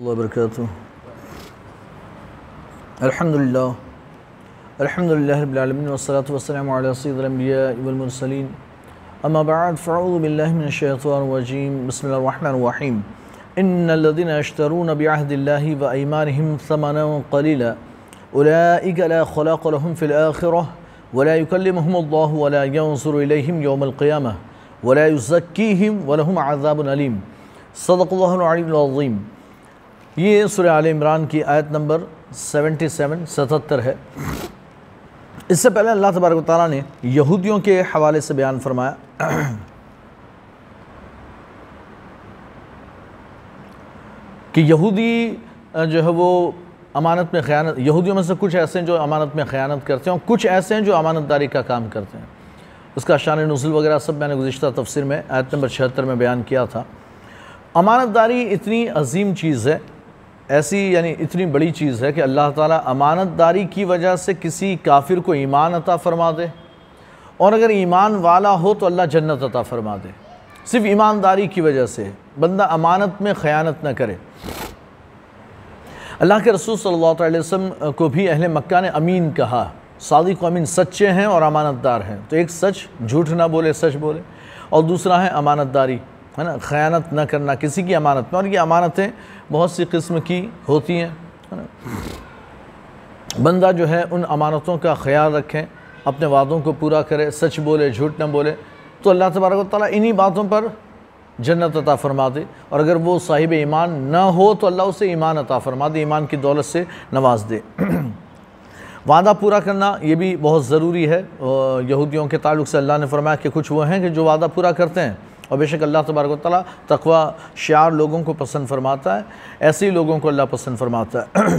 الله وبركاته الحمد لله الحمد لله رب العالمين والصلاة والسلام على سيد الأنبياء والمرسلين أما بعد فأعوذ بالله من الشيطان الرجيم بسم الله الرحمن الرحيم إن الذين يشترون بعهد الله وأيمانهم ثمنا قليلا أولئك لا خلاق لهم في الآخرة ولا يكلمهم الله ولا ينظر إليهم يوم القيامة ولا يزكيهم ولهم عذاب أليم صدق الله العلي العظيم ये सुर आल इमरान की आयत नंबर 77 सतहत्तर है इससे पहले अल्लाह तबारक ताली ने यहूदियों के हवाले से बयान फरमाया कि यहूदी जो है वो अमानत में ख़यानत यहूदियों में से कुछ ऐसे हैं जो अमानत में ख़यानत करते हैं और कुछ ऐसे हैं जो अमानतदारी का काम करते हैं उसका शान नज़ुल वगैरह सब मैंने गुज्त तफसर में आयत नंबर छिहत्तर में बयान किया था अमानतदारी इतनी अजीम चीज़ है ऐसी यानी इतनी बड़ी चीज़ है कि अल्लाह ताला अमानत दारी की वजह से किसी काफिर को ईमान अता फरमा दे और अगर ईमान वाला हो तो अल्लाह जन्नत अता फरमा दे सिर्फ ईमानदारी की वजह से बंदा अमानत में ख़यानत ना करे अल्लाह के रसूल सल्लल्लाहु अलैहि वसल्लम को भी अहल मक्का ने अमीन कहा सादी को अमीन सच्चे हैं और अमानतदार हैं तो एक सच झूठ ना बोले सच बोले और दूसरा है अमानतदारी है ना ख़यानत ना करना किसी की अमानत में और ये अमानतें बहुत सी किस्म की होती हैं बंदा जो है उन अमानतों का ख्याल रखें अपने वादों को पूरा करे सच बोले झूठ ना बोले तो अल्लाह तबारक ताली इन्हीं बातों पर जन्नत अता फरमा दे और अगर वो साहिब ईमान ना हो तो अल्लाह उसे ईमान अता फरमा दे ईमान की दौलत से नवाज दे वादा पूरा करना ये भी बहुत ज़रूरी है यहूदियों के ताल्लुक से अल्लाह ने फरमाया कि कुछ वो हैं कि जो वादा पूरा करते हैं और बेशक अल्लाह तबारक ताली तकवा शार लोगों को पसंद फरमाता है ऐसे ही लोगों को अल्लाह पसंद फरमाता है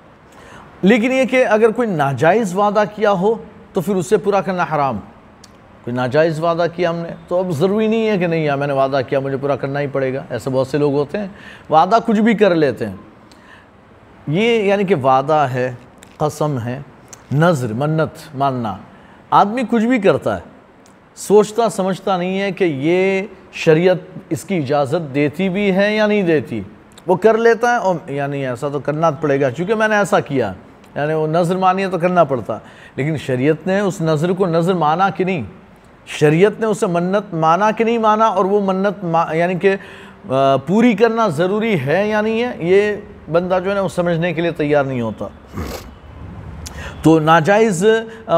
लेकिन ये कि अगर कोई नाजायज़ वादा किया हो तो फिर उसे पूरा करना हराम कोई नाजायज़ वादा किया हमने तो अब ज़रूरी नहीं है कि नहीं यार मैंने वादा किया मुझे पूरा करना ही पड़ेगा ऐसे बहुत से लोग होते हैं वादा कुछ भी कर लेते हैं ये यानी कि वादा है कसम है नज़र मन्नत मानना आदमी कुछ भी करता है सोचता समझता नहीं है कि ये शरीयत इसकी इजाज़त देती भी है या नहीं देती वो कर लेता है और यानी ऐसा तो करना पड़ेगा चूँकि मैंने ऐसा किया यानी वो नज़र मानिए तो करना पड़ता लेकिन शरीयत ने उस नज़र को नज़र माना कि नहीं शरीयत ने उसे मन्नत माना कि नहीं माना और वो मन्नत यानी कि पूरी करना ज़रूरी है या नहीं है ये बंदा जो है ना वो समझने के लिए तैयार नहीं होता तो नाजायज़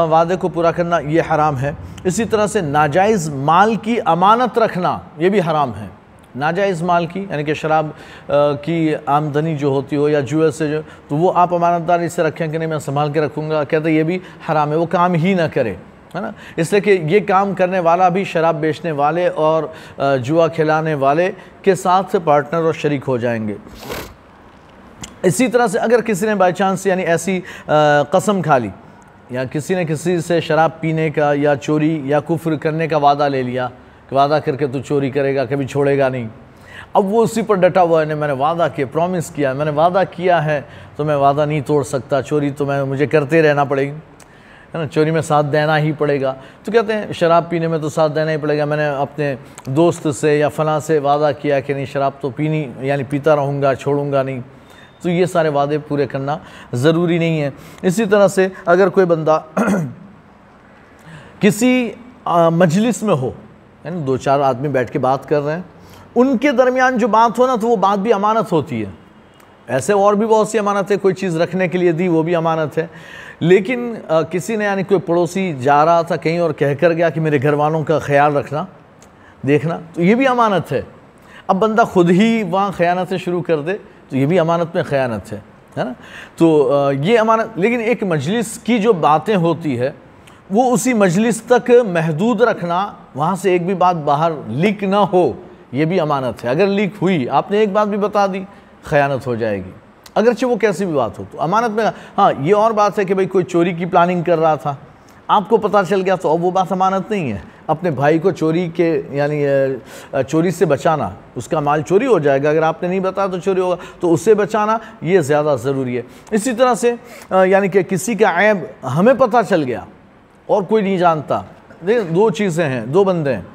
वादे को पूरा करना ये हराम है इसी तरह से नाजायज़ माल की अमानत रखना ये भी हराम है नाजायज़ माल की यानी कि शराब की आमदनी जो होती हो या जुए से जो तो वो आप अमानतदारी से रखें कि नहीं मैं संभाल के रखूँगा कहते ये भी हराम है वो काम ही ना करे है ना इसलिए कि ये काम करने वाला भी शराब बेचने वाले और जुआ खिलाने वाले के साथ पार्टनर और शरीक हो जाएंगे इसी तरह से अगर किसी ने बाई चांस यानी ऐसी कसम खा ली या किसी ने किसी से शराब पीने का या चोरी या कुफ्र करने का वादा ले लिया कि वादा करके तू चोरी करेगा कभी छोड़ेगा नहीं अब वो उसी पर डटा हुआ है ने मैंने वादा किया प्रॉमिस किया मैंने वादा किया है तो मैं वादा नहीं तोड़ सकता चोरी तो मैं मुझे करते रहना पड़ेगी है ना चोरी में साथ देना ही पड़ेगा तो कहते हैं शराब पीने में तो साथ देना ही पड़ेगा मैंने अपने दोस्त से या फला से वादा किया कि नहीं शराब तो पीनी यानी पीता रहूँगा छोड़ूंगा नहीं तो ये सारे वादे पूरे करना ज़रूरी नहीं है इसी तरह से अगर कोई बंदा किसी मजलिस में हो है ना दो चार आदमी बैठ के बात कर रहे हैं उनके दरमियान जो बात हो ना तो वो बात भी अमानत होती है ऐसे और भी बहुत सी अमानत है कोई चीज़ रखने के लिए दी वो भी अमानत है लेकिन आ, किसी ने यानी कोई पड़ोसी जा रहा था कहीं और कह कर गया कि मेरे घर वालों का ख्याल रखना देखना तो ये भी अमानत है अब बंदा खुद ही वहाँ ख़यानत से शुरू कर दे तो ये भी अमानत में ख़यानत है है ना तो ये अमानत लेकिन एक मजलिस की जो बातें होती है वो उसी मजलिस तक महदूद रखना वहाँ से एक भी बात बाहर लीक ना हो ये भी अमानत है अगर लीक हुई आपने एक बात भी बता दी ख़यानत हो जाएगी अगरचे वो कैसी भी बात हो तो अमानत में हाँ ये और बात है कि भाई कोई चोरी की प्लानिंग कर रहा था आपको पता चल गया तो अब वो बात अमानत नहीं है अपने भाई को चोरी के यानी चोरी से बचाना उसका माल चोरी हो जाएगा अगर आपने नहीं बताया तो चोरी होगा तो उससे बचाना ये ज़्यादा ज़रूरी है इसी तरह से यानी कि किसी का ऐब हमें पता चल गया और कोई नहीं जानता दो चीज़ें हैं दो बंदे हैं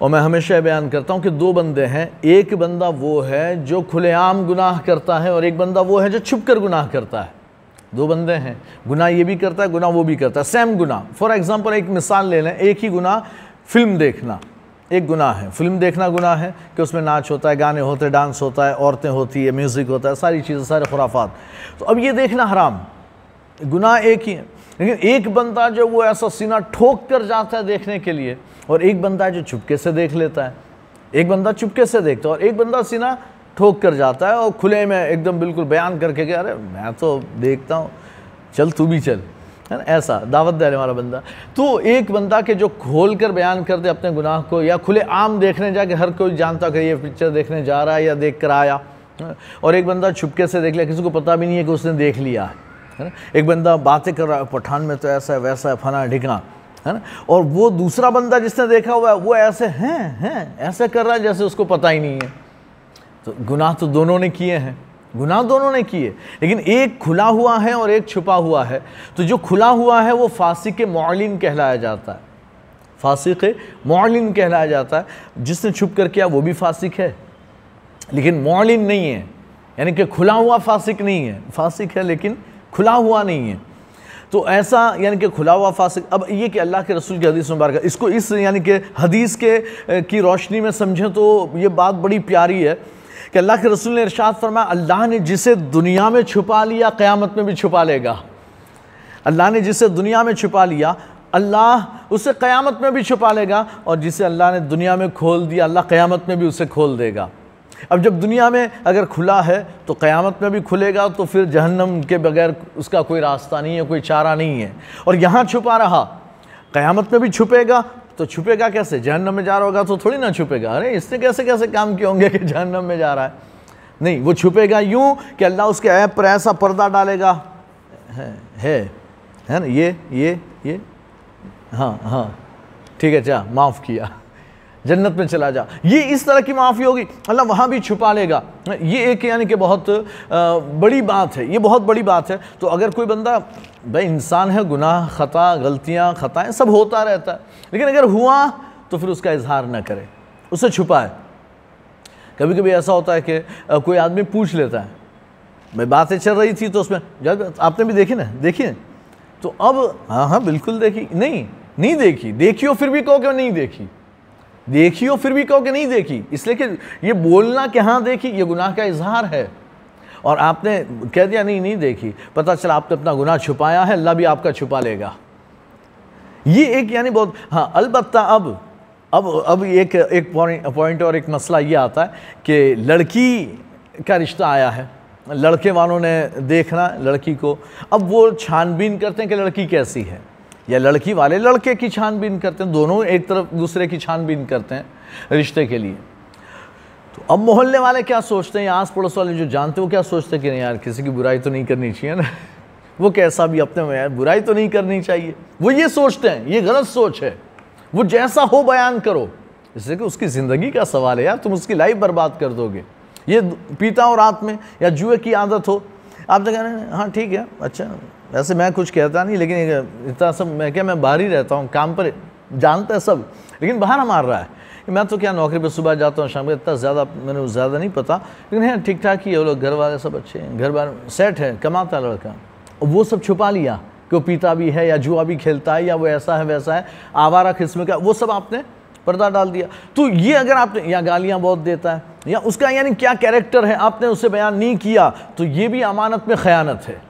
और मैं हमेशा बयान करता हूँ कि दो बंदे हैं एक बंदा वो है जो खुलेआम गुनाह करता है और एक बंदा वो है जो छुप कर गुनाह करता है दो बंदे हैं गुना ये भी करता है गुना वो भी करता है सेम गुना फॉर एग्ज़ाम्पल एक मिसाल ले लें एक ही गुना फिल्म देखना एक गुना है फिल्म देखना गुना है कि उसमें नाच होता है गाने होते हैं डांस होता है औरतें होती है म्यूज़िक होता है सारी चीज़ें सारे खुराफात तो अब ये देखना हराम गुनाह एक ही है लेकिन एक बंदा जो वो ऐसा सीना ठोक कर जाता है देखने के लिए और एक बंदा जो चुपके से देख लेता है एक बंदा चुपके से देखता है और एक बंदा सीना ठोक कर जाता है और खुले में एकदम बिल्कुल बयान करके कि अरे मैं तो देखता हूँ चल तू भी चल है ना ऐसा दावत दे हमारा बंदा तो एक बंदा के जो खोल कर बयान कर दे अपने गुनाह को या खुले आम देखने जाके हर कोई जानता कि ये पिक्चर देखने जा रहा है या देख कर आया और एक बंदा छुपके से देख लिया किसी को पता भी नहीं है कि उसने देख लिया है है ना एक बंदा बातें कर रहा है पठान में तो ऐसा है वैसा है फना ढिकना है ना और वो दूसरा बंदा जिसने देखा हुआ है वो ऐसे हैं हैं ऐसे कर रहा है जैसे उसको पता ही नहीं है तो गुनाह तो दोनों ने किए हैं गुनाह दोनों ने किए लेकिन एक खुला हुआ है और एक छुपा हुआ है तो जो खुला हुआ है वो फासिक मौलिन कहलाया जाता है फासिक मौलिन कहलाया जाता है जिसने छुप कर किया वो भी फासिक है लेकिन मौलिन नहीं है यानी कि खुला हुआ फासिक नहीं है फासिक है लेकिन खुला हुआ नहीं है तो ऐसा यानी कि खुला हुआ फासिक अब ये कि अल्लाह के रसूल की हदीस मुबारक इसको इस यानी कि हदीस के की रोशनी में समझें तो ये बात बड़ी प्यारी है कि अल्लाह के रसूल ने इरशाद फरमाया अल्लाह ने जिसे दुनिया में छुपा लिया क़्यामत में भी छुपा लेगा अल्लाह ने जिसे दुनिया में छुपा लिया अल्लाह उसे क़्यामत में भी छुपा लेगा और जिसे अल्लाह ने दुनिया में खोल दिया अल्लाह क़्यामत में भी उसे खोल देगा अब जब दुनिया में अगर खुला है तो क़्यामत में भी खुलेगा तो फिर जहन्नम के बगैर उसका कोई रास्ता नहीं है कोई चारा नहीं है और यहाँ छुपा रहा क़्यामत में भी छुपेगा तो छुपेगा कैसे जहन्नम में जा रहा होगा तो थोड़ी ना छुपेगा अरे इसने कैसे कैसे काम किए होंगे कि जहन्नम में जा रहा है नहीं वो छुपेगा यूँ कि अल्लाह उसके ऐप पर ऐसा पर्दा डालेगा है है, है ना ये ये ये हाँ हाँ ठीक है चाह माफ़ किया जन्नत में चला जा ये इस तरह की माफ़ी होगी अल्लाह वहाँ भी छुपा लेगा ये एक यानी कि बहुत बड़ी बात है ये बहुत बड़ी बात है तो अगर कोई बंदा भाई इंसान है गुनाह ख़ता गलतियाँ ख़ताएँ सब होता रहता है लेकिन अगर हुआ तो फिर उसका इजहार ना करे उसे छुपाए कभी कभी ऐसा होता है कि कोई आदमी पूछ लेता है भाई बातें चल रही थी तो उसमें आपने भी देखी ना देखी तो अब हाँ हाँ बिल्कुल देखी नहीं नहीं देखी देखी हो फिर भी कहो कि नहीं देखी देखी हो फिर भी कहो कि नहीं देखी इसलिए कि ये बोलना कि हाँ देखी ये गुनाह का इजहार है और आपने कह दिया नहीं नहीं देखी पता चला आपने अपना गुनाह छुपाया है अल्लाह भी आपका छुपा लेगा ये एक यानी बहुत हाँ अलबत् अब अब अब एक एक पॉइंट और एक मसला ये आता है कि लड़की का रिश्ता आया है लड़के वालों ने देखना लड़की को अब वो छानबीन करते हैं कि लड़की कैसी है या लड़की वाले लड़के की छानबीन करते हैं दोनों एक तरफ दूसरे की छानबीन करते हैं रिश्ते के लिए तो अब मोहल्ले वाले क्या सोचते हैं या आस पड़ोस वाले जो जानते हैं वो क्या सोचते हैं कि नहीं यार किसी की बुराई तो नहीं करनी चाहिए ना वो कैसा भी अपने में यार बुराई तो नहीं करनी चाहिए वो ये सोचते हैं ये गलत सोच है वो जैसा हो बयान करो इससे कि उसकी ज़िंदगी का सवाल है यार तुम उसकी लाइफ बर्बाद कर दोगे ये पीता हो रात में या जुए की आदत हो आप तो कह रहे हैं हाँ ठीक है अच्छा वैसे मैं कुछ कहता नहीं लेकिन इतना सब मैं क्या मैं बाहर ही रहता हूँ काम पर जानता है सब लेकिन बहाना मार रहा है कि मैं तो क्या नौकरी पर सुबह जाता हूँ शाम को इतना ज़्यादा मैंने ज़्यादा नहीं पता लेकिन है ठीक ठाक ही है लोग घर वाले सब अच्छे हैं घर वाले सेट है कमाता है लड़का वो सब छुपा लिया कि वो पीता भी है या जुआ भी खेलता है या वो ऐसा है वैसा है आवारा किस्म का वो सब आपने पर्दा डाल दिया तो ये अगर आपने या गालियाँ बहुत देता है या उसका यानी क्या कैरेक्टर है आपने उसे बयान नहीं किया तो ये भी अमानत में ख़यानत है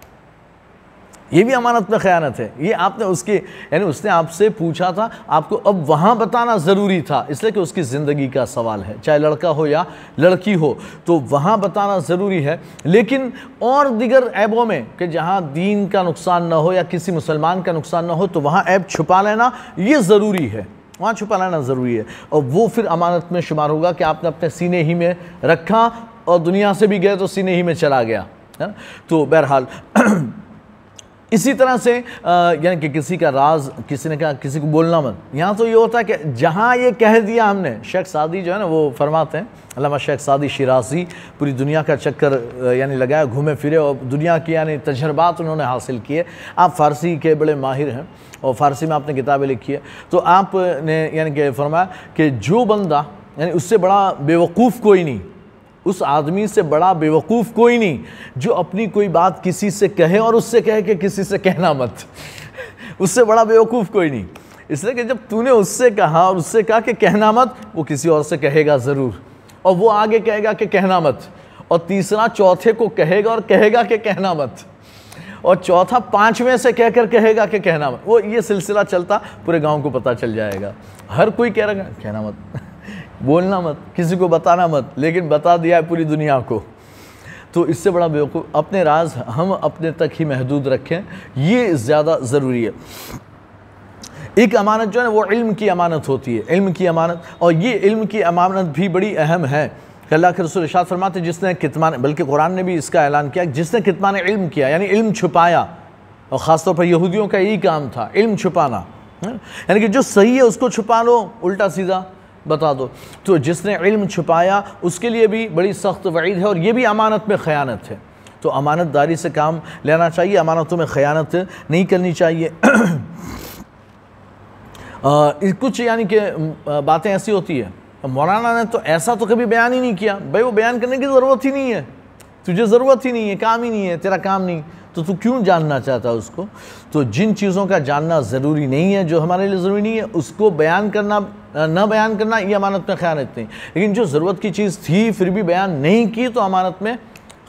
ये भी अमानत में ख़यानत है ये आपने उसके यानी उसने आपसे पूछा था आपको अब वहाँ बताना ज़रूरी था इसलिए कि उसकी ज़िंदगी का सवाल है चाहे लड़का हो या लड़की हो तो वहाँ बताना ज़रूरी है लेकिन और दिगर ऐबों में कि जहाँ दीन का नुकसान ना हो या किसी मुसलमान का नुकसान ना हो तो वहाँ ऐप छुपा लेना ये ज़रूरी है वहाँ छुपा लेना ज़रूरी है और वो फिर अमानत में शुमार होगा कि आपने अपने सीने ही में रखा और दुनिया से भी गए तो सीने ही में चला गया है ना तो बहरहाल इसी तरह से यानी कि किसी का राज किसी ने कहा किसी को बोलना मत यहाँ तो ये होता है कि जहाँ ये कह दिया हमने शेख सादी जो है ना वो फरमाते हैं अलामा शेख सादी शिराजी पूरी दुनिया का चक्कर यानी लगाया घूमे फिरे और दुनिया के यानी तजर्बात उन्होंने हासिल किए आप फ़ारसी के बड़े माहिर हैं और फ़ारसी में आपने किताबें लिखी है तो आपने यानी कि फरमाया कि जो बंदा यानी उससे बड़ा बेवकूफ़ कोई नहीं उस आदमी से बड़ा बेवकूफ़ कोई नहीं जो अपनी कोई बात किसी से कहे और उससे कहे कि किसी से कहना मत उससे बड़ा बेवकूफ़ कोई नहीं इसलिए कि जब तूने उससे कहा और उससे कहा कि कहना मत वो किसी और से कहेगा ज़रूर और वो आगे कहेगा कि कहना मत और तीसरा चौथे को कहेगा और कहेगा कि कहना मत और चौथा पांचवें से कहकर कहेगा कि कहना मत वो ये सिलसिला चलता पूरे गांव को पता चल जाएगा हर कोई कह रहा कहना मत बोलना मत किसी को बताना मत लेकिन बता दिया है पूरी दुनिया को तो इससे बड़ा बेवकूफ़ अपने राज हम अपने तक ही महदूद रखें ये ज़्यादा ज़रूरी है एक अमानत जो है वो इल्म की अमानत होती है इल्म की अमानत और ये इल्म की अमानत भी बड़ी अहम है कि अल्लाह के रसूल इशाद फरमाते जिसने कितमान बल्कि कुरान ने भी इसका ऐलान किया जिसने कितमान इल्म किया यानी इल्म छुपाया और ख़ासतौर पर यहूदियों का यही काम था इल्म छुपाना यानी कि जो सही है उसको छुपा लो उल्टा सीधा बता दो तो जिसने इल्म छुपाया उसके लिए भी बड़ी सख्त वईद है और ये भी अमानत में ख़यानत है तो अमानत दारी से काम लेना चाहिए अमानतों में ख़यानत नहीं करनी चाहिए आ, कुछ यानी कि बातें ऐसी होती है मौलाना ने तो ऐसा तो कभी बयान ही नहीं किया भाई वो बयान करने की ज़रूरत ही नहीं है तुझे ज़रूरत ही नहीं है काम ही नहीं है तेरा काम नहीं तो तू क्यों जानना चाहता उसको तो जिन चीज़ों का जानना ज़रूरी नहीं है जो हमारे लिए ज़रूरी नहीं है उसको बयान करना न बयान करना ये अमानत में रखते नहीं लेकिन जो ज़रूरत की चीज़ थी फिर भी बयान नहीं की तो अमानत में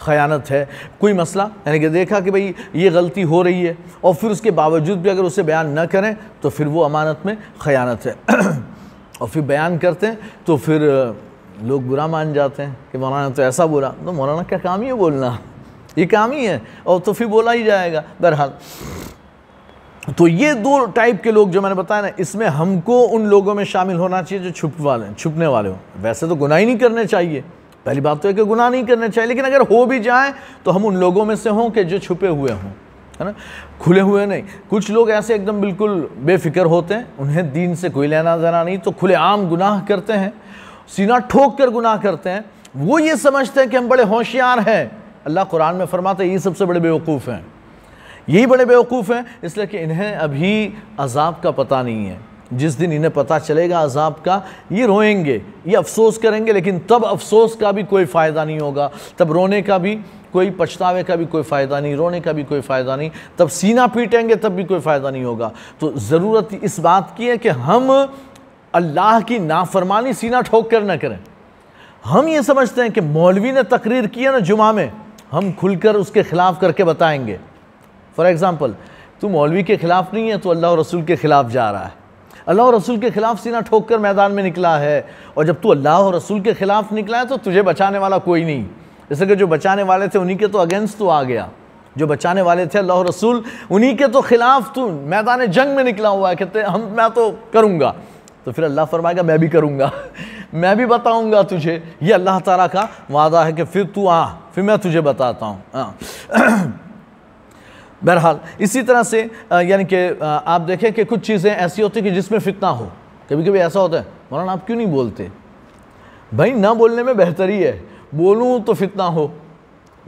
ख़यानत है कोई मसला यानी कि देखा कि भाई ये गलती हो रही है और फिर उसके बावजूद भी अगर उसे बयान न करें तो फिर वो अमानत में ख़यानत है और फिर बयान करते हैं तो फिर लोग बुरा मान जाते हैं कि मौलाना तो ऐसा बोला तो मौलाना का काम ही है बोलना ये काम ही है और तो फिर बोला ही जाएगा बहरहाल तो ये दो टाइप के लोग जो मैंने बताया ना इसमें हमको उन लोगों में शामिल होना चाहिए जो छुप वाले हैं छुपने वाले हों वैसे तो गुनाह ही नहीं करने चाहिए पहली बात तो है कि गुनाह नहीं करने चाहिए लेकिन अगर हो भी जाए तो हम उन लोगों में से हों कि जो छुपे हुए हों है ना खुले हुए नहीं कुछ लोग ऐसे एकदम बिल्कुल बेफिक्र होते हैं उन्हें दीन से कोई लेना देना नहीं तो खुले आम गुनाह करते हैं सीना ठोक कर गुनाह करते हैं वो ये समझते हैं कि हम बड़े होशियार हैं अल्लाह कुरान में फरमाते हैं ये सबसे बड़े बेवकूफ़ हैं यही बड़े बेवकूफ़ हैं इसलिए कि इन्हें अभी अजाब का पता नहीं है जिस दिन इन्हें पता चलेगा अजाब का ये रोएंगे ये अफसोस करेंगे लेकिन तब अफसोस का भी कोई फ़ायदा नहीं होगा तब रोने का भी कोई पछतावे का भी कोई फ़ायदा नहीं रोने का भी कोई फ़ायदा नहीं तब सीना पीटेंगे तब भी कोई फ़ायदा नहीं होगा तो ज़रूरत इस बात की है कि हम अल्लाह की नाफरमानी सीना ठोक कर ना करें हम ये समझते हैं कि मौलवी ने तकरीर किया ना जुमा में हम खुलकर उसके ख़िलाफ़ करके बताएंगे फॉर एग्ज़ाम्पल तू मौलवी के ख़िलाफ़ नहीं है तो अल्लाह रसूल के ख़िलाफ़ जा रहा है अल्लाह और रसूल के ख़िलाफ़ सीना ठोक कर मैदान में निकला है और जब तू अल्लाह और रसूल के ख़िलाफ़ निकला है तो तुझे बचाने वाला कोई नहीं जैसे कि जो बचाने वाले थे उन्हीं के तो अगेंस्ट तो आ गया जो बचाने वाले थे अल्लाह रसूल उन्हीं के तो ख़िलाफ़ तू मैदान जंग में निकला हुआ है कहते हम मैं तो करूँगा तो फिर अल्लाह फरमाएगा मैं भी करूँगा मैं भी बताऊँगा तुझे ये अल्लाह ताला का वादा है कि फिर तू आ फिर मैं तुझे बताता हूँ हाँ। बहरहाल इसी तरह से यानी कि आप देखें कि कुछ चीज़ें ऐसी होती कि जिसमें फितना हो कभी कभी ऐसा होता है मौलाना आप क्यों नहीं बोलते भाई ना बोलने में बेहतरी है बोलूँ तो फितना हो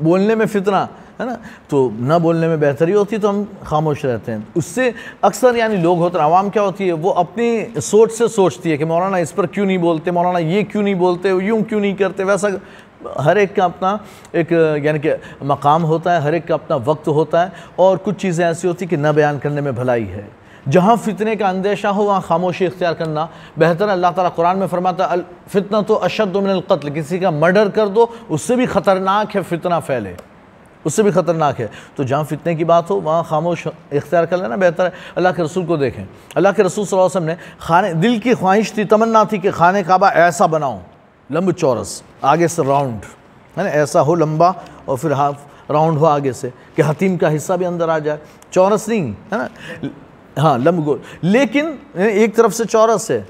बोलने में फितना है ना तो ना बोलने में बेहतरी होती तो हम खामोश रहते हैं उससे अक्सर यानी लोग होते हैं आवाम क्या होती है वो अपनी सोच से सोचती है कि मौलाना इस पर क्यों नहीं बोलते मौलाना ये क्यों नहीं बोलते यूँ क्यों नहीं करते वैसा हर एक का अपना एक यानी कि मकाम होता है हर एक का अपना वक्त होता है और कुछ चीज़ें ऐसी होती कि ना बयान करने में भलाई है जहाँ फितने का अंदेशा हो वहाँ खामोशी इख्तियार करना बेहतर अल्लाह ताला कुरान में फरमाता है फितना तो अशद कत्ल किसी का मर्डर कर दो उससे भी ख़तरनाक है फितना फैले उससे भी ख़तरनाक है तो जहाँ फितने की बात हो वहाँ खामोश इख्तियार कर लेना बेहतर है अल्लाह के रसूल को देखें अल्लाह के रसूल वसम ने खाने दिल की ख्वाहिश थी तमन्ना थी कि खाने काबा ऐसा बनाऊँ लम्ब चौरस आगे से राउंड है ना ऐसा हो लम्बा और फिर हाफ राउंड हो आगे से कि हतीम का हिस्सा भी अंदर आ जाए चौरस नहीं है ना हाँ लम्ब गोल लेकिन एक तरफ से चौरस है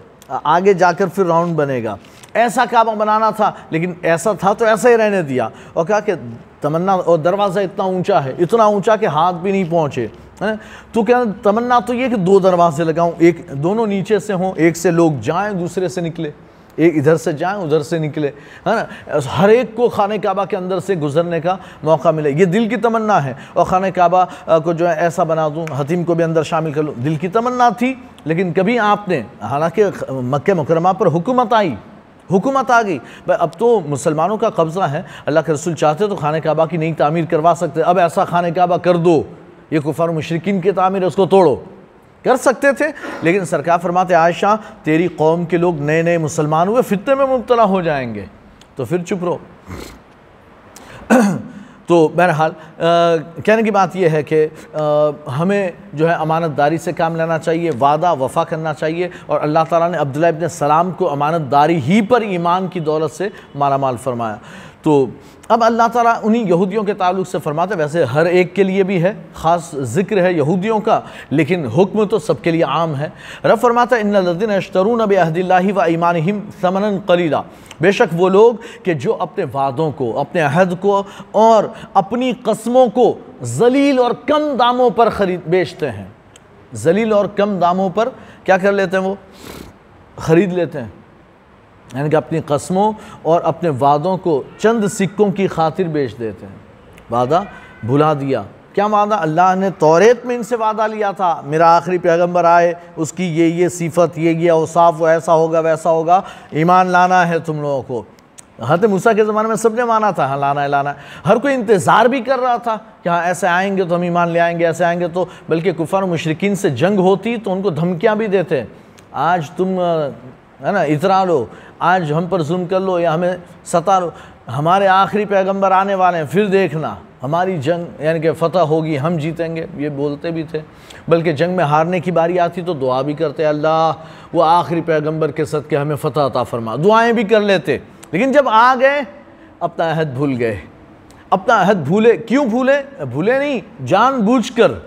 आगे जाकर फिर राउंड बनेगा ऐसा काबा बनाना था लेकिन ऐसा था तो ऐसा ही रहने दिया और कहा कि तमन्ना और दरवाज़ा इतना ऊंचा है इतना ऊंचा कि हाथ भी नहीं पहुंचे है तो क्या तमन्ना तो ये कि दो दरवाजे लगाऊं एक दोनों नीचे से हों एक से लोग जाएं दूसरे से निकले एक इधर से जाएं उधर से निकले है ना हर एक को खाने काबा के अंदर से गुजरने का मौका मिले ये दिल की तमन्ना है और खाने काबा को जो है ऐसा बना दूँ हतीम को भी अंदर शामिल कर लूँ दिल की तमन्ना थी लेकिन कभी आपने हालांकि मक्के मुकरमा पर हुकूमत आई हुकूमत आ गई अब तो मुसलमानों का कब्ज़ा है अल्लाह के रसूल चाहते तो खाने काबा की नई तामीर करवा सकते अब ऐसा खाने काबा कर दो ये कुफार मशरकिन की तामीर उसको तोड़ो कर सकते थे लेकिन सरकार फरमाते आयशा तेरी कौम के लोग नए नए मुसलमान हुए फितने में मुबतला हो जाएंगे तो फिर चुप रहो तो बहरहाल कहने की बात यह है कि हमें जो है अमानत दारी से काम लेना चाहिए वादा वफा करना चाहिए और अल्लाह ताला ने अब्दुल्ला इबन सलाम को अमानत दारी ही पर ईमान की दौलत से मालामाल फरमाया तो अब अल्लाह ताला उन्हीं यहूदियों के ताल्लुक से फरमाते वैसे हर एक के लिए भी है ख़ास जिक्र है यहूदियों का लेकिन हुक्म तो सबके लिए आम है रब फरमाता इन लदिन अशतरून अब अहदिल्ला व ईमान हिम समन कलीला बेशक वो लोग कि जो अपने वादों को अपने अहद को और अपनी कस्मों को जलील और कम दामों पर ख़रीद बेचते हैं जलील और कम दामों पर क्या कर लेते हैं वो ख़रीद लेते हैं यानी कि अपनी कस्मों और अपने वादों को चंद सिक्कों की खातिर बेच देते हैं वादा भुला दिया क्या वादा अल्लाह ने तौरेत में इनसे वादा लिया था मेरा आखिरी पैगंबर आए उसकी ये ये सिफत ये ये औसाफ वो ऐसा होगा वैसा होगा ईमान लाना है तुम लोगों को हत मूसा के ज़माने में सब ने माना था हाँ लाना है लाना है हर कोई इंतज़ार भी कर रहा था कि हाँ ऐसे आएंगे तो हम ईमान ले आएंगे ऐसे आएंगे तो बल्कि कुफार मशरकिन से जंग होती तो उनको धमकियाँ भी देते आज तुम है ना इतरा लो आज हम पर जुल्म कर लो या हमें सता लो हमारे आखिरी पैगंबर आने वाले हैं फिर देखना हमारी जंग यानी कि फ़तह होगी हम जीतेंगे ये बोलते भी थे बल्कि जंग में हारने की बारी आती तो दुआ भी करते अल्लाह वो आखिरी पैगंबर के सद के हमें फ़तह अता फरमा दुआएं भी कर लेते लेकिन जब आ गए अपना अहद भूल गए अपना अहद भूले क्यों भूले भूले नहीं जानबूझकर